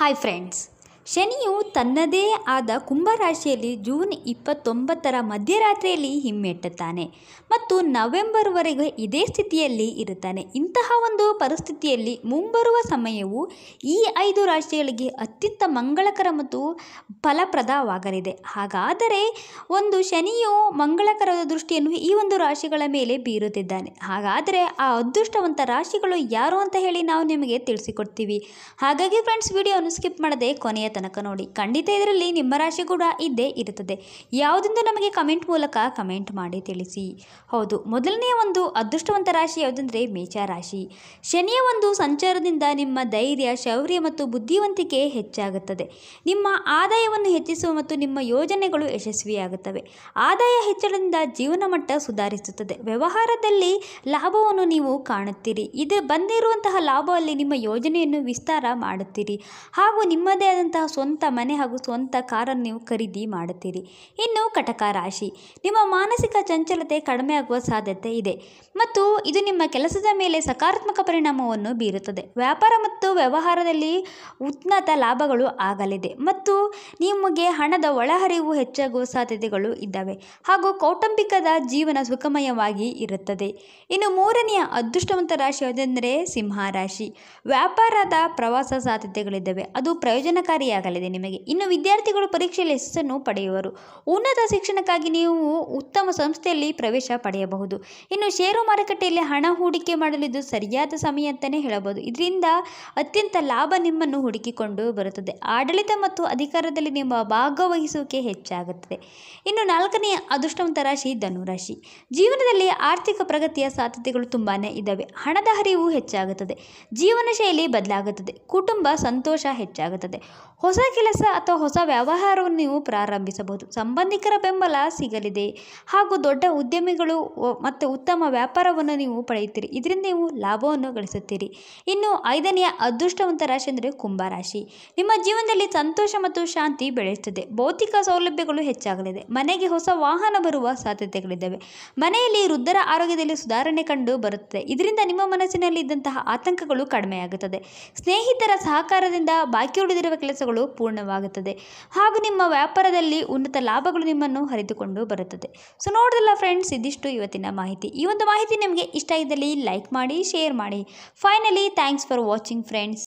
Hi friends. ಶನಿಯು ತನ್ನದೇ ಆದ ಕುಂಭರಾಶಿಯಲ್ಲಿ June ಇಪ್ಪತ್ತೊಂಬತ್ತರ ಮಧ್ಯರಾತ್ರಿಯಲ್ಲಿ ಹಿಮ್ಮೆಟ್ಟುತ್ತಾನೆ ಮತ್ತು ನವೆಂಬರ್ವರೆಗೆ ಇದೇ ಸ್ಥಿತಿಯಲ್ಲಿ ಇರುತ್ತಾನೆ ಇಂತಹ ಒಂದು ಪರಿಸ್ಥಿತಿಯಲ್ಲಿ ಮುಂಬರುವ ಸಮಯವು ಈ ಐದು ರಾಶಿಗಳಿಗೆ ಅತ್ಯಂತ ಮಂಗಳಕರ ಮತ್ತು ಫಲಪ್ರದವಾಗಲಿದೆ ಹಾಗಾದರೆ ಒಂದು ಶನಿಯು ಮಂಗಳಕರ ದೃಷ್ಟಿಯನ್ನು ಈ ಒಂದು ರಾಶಿಗಳ ಮೇಲೆ ಬೀರುತ್ತಿದ್ದಾನೆ ಹಾಗಾದರೆ ಆ ಅದೃಷ್ಟವಂತ ರಾಶಿಗಳು ಯಾರು ಅಂತ ಹೇಳಿ ನಾವು ನಿಮಗೆ ತಿಳಿಸಿಕೊಡ್ತೀವಿ ಹಾಗಾಗಿ ಫ್ರೆಂಡ್ಸ್ ವಿಡಿಯೋನ ಸ್ಕಿಪ್ ಮಾಡದೆ ಕೊನೆಯ ತನಕ ನೋಡಿ ಖಂಡಿತ ಇದರಲ್ಲಿ ನಿಮ್ಮ ರಾಶಿ ಕೂಡ ಇದ್ದೇ ಇರುತ್ತದೆ ಯಾವುದೆಂದು ನಮಗೆ ಕಮೆಂಟ್ ಮೂಲಕ ಕಮೆಂಟ್ ಮಾಡಿ ತಿಳಿಸಿ ಹೌದು ಮೊದಲನೆಯ ಒಂದು ಅದೃಷ್ಟವಂತ ರಾಶಿ ಯಾವುದೆಂದರೆ ಮೇಷ ರಾಶಿ ಶನಿಯ ಒಂದು ಸಂಚಾರದಿಂದ ನಿಮ್ಮ ಧೈರ್ಯ ಶೌರ್ಯ ಮತ್ತು ಬುದ್ಧಿವಂತಿಕೆ ಹೆಚ್ಚಾಗುತ್ತದೆ ನಿಮ್ಮ ಆದಾಯವನ್ನು ಹೆಚ್ಚಿಸುವ ಮತ್ತು ನಿಮ್ಮ ಯೋಜನೆಗಳು ಯಶಸ್ವಿಯಾಗುತ್ತವೆ ಆದಾಯ ಹೆಚ್ಚಳದಿಂದ ಜೀವನ ಮಟ್ಟ ಸುಧಾರಿಸುತ್ತದೆ ವ್ಯವಹಾರದಲ್ಲಿ ಲಾಭವನ್ನು ನೀವು ಕಾಣುತ್ತೀರಿ ಇದು ಬಂದಿರುವಂತಹ ಲಾಭದಲ್ಲಿ ನಿಮ್ಮ ಯೋಜನೆಯನ್ನು ವಿಸ್ತಾರ ಮಾಡುತ್ತೀರಿ ಹಾಗೂ ನಿಮ್ಮದೇ ಆದಂತಹ ಇಂತಹ ಸ್ವಂತ ಮನೆ ಹಾಗೂ ಸ್ವಂತ ಕಾರನ್ನು ನೀವು ಖರೀದಿ ಮಾಡುತ್ತೀರಿ ಇನ್ನು ಕಟಕ ರಾಶಿ ನಿಮ್ಮ ಮಾನಸಿಕ ಚಂಚಲತೆ ಕಡಿಮೆ ಆಗುವ ಸಾಧ್ಯತೆ ಇದೆ ಮತ್ತು ಇದು ನಿಮ್ಮ ಕೆಲಸದ ಮೇಲೆ ಸಕಾರಾತ್ಮಕ ಪರಿಣಾಮವನ್ನು ಬೀರುತ್ತದೆ ವ್ಯಾಪಾರ ಮತ್ತು ವ್ಯವಹಾರದಲ್ಲಿ ಉನ್ನತ ಲಾಭಗಳು ಆಗಲಿದೆ ಮತ್ತು ನಿಮಗೆ ಹಣದ ಒಳಹರಿವು ಹೆಚ್ಚಾಗುವ ಸಾಧ್ಯತೆಗಳು ಇದ್ದಾವೆ ಹಾಗೂ ಕೌಟುಂಬಿಕದ ಜೀವನ ಸುಖಮಯವಾಗಿ ಇರುತ್ತದೆ ಇನ್ನು ಮೂರನೆಯ ಅದೃಷ್ಟವಂತ ರಾಶಿ ಯಾವುದೆಂದರೆ ಸಿಂಹ ರಾಶಿ ವ್ಯಾಪಾರದ ಪ್ರವಾಸ ಸಾಧ್ಯತೆಗಳಿದ್ದಾವೆ ಅದು ಪ್ರಯೋಜನಕಾರಿ ಆಗಲಿದೆ ನಿಮಗೆ ಇನ್ನು ವಿದ್ಯಾರ್ಥಿಗಳು ಪರೀಕ್ಷೆಯಲ್ಲಿ ಯಶಸ್ಸನ್ನು ಪಡೆಯುವರು ಉನ್ನತ ಶಿಕ್ಷಣಕ್ಕಾಗಿ ನೀವು ಉತ್ತಮ ಸಂಸ್ಥೆಯಲ್ಲಿ ಪ್ರವೇಶ ಪಡೆಯಬಹುದು ಇನ್ನು ಷೇರು ಮಾರುಕಟ್ಟೆಯಲ್ಲಿ ಹಣ ಹೂಡಿಕೆ ಇದು ಸರಿಯಾದ ಸಮಯ ಅಂತಲೇ ಹೇಳಬಹುದು ಇದರಿಂದ ಅತ್ಯಂತ ಲಾಭ ನಿಮ್ಮನ್ನು ಹುಡುಕಿಕೊಂಡು ಬರುತ್ತದೆ ಆಡಳಿತ ಮತ್ತು ಅಧಿಕಾರದಲ್ಲಿ ನಿಮ್ಮ ಭಾಗವಹಿಸುವಿಕೆ ಹೆಚ್ಚಾಗುತ್ತದೆ ಇನ್ನು ನಾಲ್ಕನೆಯ ಅದೃಷ್ಟವಂತ ರಾಶಿ ಧನುರಾಶಿ ಜೀವನದಲ್ಲಿ ಆರ್ಥಿಕ ಪ್ರಗತಿಯ ಸಾಧ್ಯತೆಗಳು ತುಂಬಾ ಇದ್ದಾವೆ ಹಣದ ಹರಿವು ಹೆಚ್ಚಾಗುತ್ತದೆ ಜೀವನ ಶೈಲಿ ಬದಲಾಗುತ್ತದೆ ಕುಟುಂಬ ಸಂತೋಷ ಹೆಚ್ಚಾಗುತ್ತದೆ ಹೊಸ ಕೆಲಸ ಅಥವಾ ಹೊಸ ವ್ಯವಹಾರವನ್ನು ನೀವು ಪ್ರಾರಂಭಿಸಬಹುದು ಸಂಬಂಧಿಕರ ಬೆಂಬಲ ಸಿಗಲಿದೆ ಹಾಗೂ ದೊಡ್ಡ ಉದ್ಯಮಿಗಳು ಮತ್ತು ಉತ್ತಮ ವ್ಯಾಪಾರವನ್ನು ನೀವು ಪಡೆಯುತ್ತೀರಿ ಇದರಿಂದ ನೀವು ಲಾಭವನ್ನು ಗಳಿಸುತ್ತೀರಿ ಇನ್ನು ಐದನೆಯ ಅದೃಷ್ಟವಂತ ರಾಶಿ ಅಂದರೆ ಕುಂಭರಾಶಿ ನಿಮ್ಮ ಜೀವನದಲ್ಲಿ ಸಂತೋಷ ಮತ್ತು ಶಾಂತಿ ಬೆಳೆಯುತ್ತದೆ ಭೌತಿಕ ಸೌಲಭ್ಯಗಳು ಹೆಚ್ಚಾಗಲಿದೆ ಮನೆಗೆ ಹೊಸ ವಾಹನ ಬರುವ ಸಾಧ್ಯತೆಗಳಿದ್ದಾವೆ ಮನೆಯಲ್ಲಿ ವೃದ್ಧರ ಆರೋಗ್ಯದಲ್ಲಿ ಸುಧಾರಣೆ ಕಂಡು ಬರುತ್ತದೆ ಇದರಿಂದ ನಿಮ್ಮ ಮನಸ್ಸಿನಲ್ಲಿ ಇದ್ದಂತಹ ಆತಂಕಗಳು ಕಡಿಮೆಯಾಗುತ್ತದೆ ಸ್ನೇಹಿತರ ಸಹಕಾರದಿಂದ ಬಾಕಿ ಉಳಿದಿರುವ ಕೆಲಸಗಳು ಪೂರ್ಣವಾಗುತ್ತದೆ ಹಾಗೂ ನಿಮ್ಮ ವ್ಯಾಪಾರದಲ್ಲಿ ಉನ್ನತ ಲಾಭಗಳು ನಿಮ್ಮನ್ನು ಹರಿದುಕೊಂಡು ಬರುತ್ತದೆ ಸೊ ನೋಡಿದಲ್ಲ ಫ್ರೆಂಡ್ಸ್ ಇದಿಷ್ಟು ಇವತ್ತಿನ ಮಾಹಿತಿ ಈ ಒಂದು ಮಾಹಿತಿ ನಿಮಗೆ ಇಷ್ಟ ಇದ್ದಲ್ಲಿ ಲೈಕ್ ಮಾಡಿ ಶೇರ್ ಮಾಡಿ finally thanks for watching friends